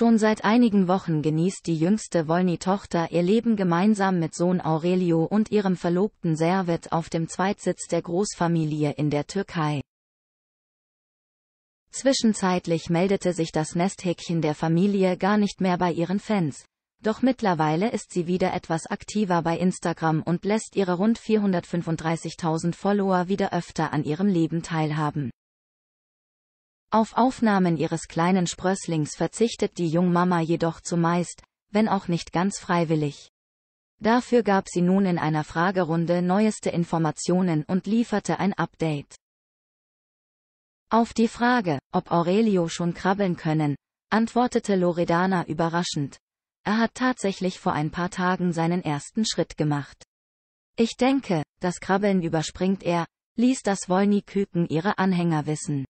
Schon seit einigen Wochen genießt die jüngste Wolny-Tochter ihr Leben gemeinsam mit Sohn Aurelio und ihrem Verlobten Servet auf dem Zweitsitz der Großfamilie in der Türkei. Zwischenzeitlich meldete sich das Nesthäkchen der Familie gar nicht mehr bei ihren Fans. Doch mittlerweile ist sie wieder etwas aktiver bei Instagram und lässt ihre rund 435.000 Follower wieder öfter an ihrem Leben teilhaben. Auf Aufnahmen ihres kleinen Sprösslings verzichtet die Jungmama jedoch zumeist, wenn auch nicht ganz freiwillig. Dafür gab sie nun in einer Fragerunde neueste Informationen und lieferte ein Update. Auf die Frage, ob Aurelio schon krabbeln können, antwortete Loredana überraschend. Er hat tatsächlich vor ein paar Tagen seinen ersten Schritt gemacht. Ich denke, das Krabbeln überspringt er, ließ das Wollny-Küken ihre Anhänger wissen.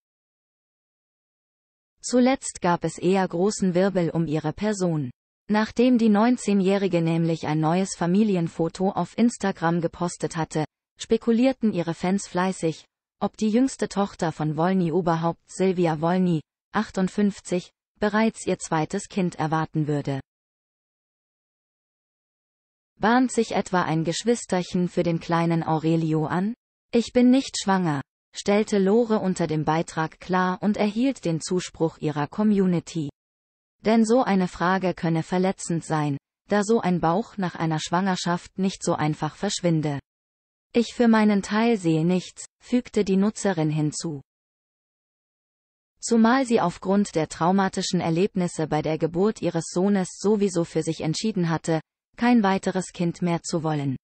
Zuletzt gab es eher großen Wirbel um ihre Person. Nachdem die 19-Jährige nämlich ein neues Familienfoto auf Instagram gepostet hatte, spekulierten ihre Fans fleißig, ob die jüngste Tochter von Wolny-Oberhaupt Silvia Wolny, 58, bereits ihr zweites Kind erwarten würde. Bahnt sich etwa ein Geschwisterchen für den kleinen Aurelio an? Ich bin nicht schwanger stellte Lore unter dem Beitrag klar und erhielt den Zuspruch ihrer Community. Denn so eine Frage könne verletzend sein, da so ein Bauch nach einer Schwangerschaft nicht so einfach verschwinde. Ich für meinen Teil sehe nichts, fügte die Nutzerin hinzu. Zumal sie aufgrund der traumatischen Erlebnisse bei der Geburt ihres Sohnes sowieso für sich entschieden hatte, kein weiteres Kind mehr zu wollen.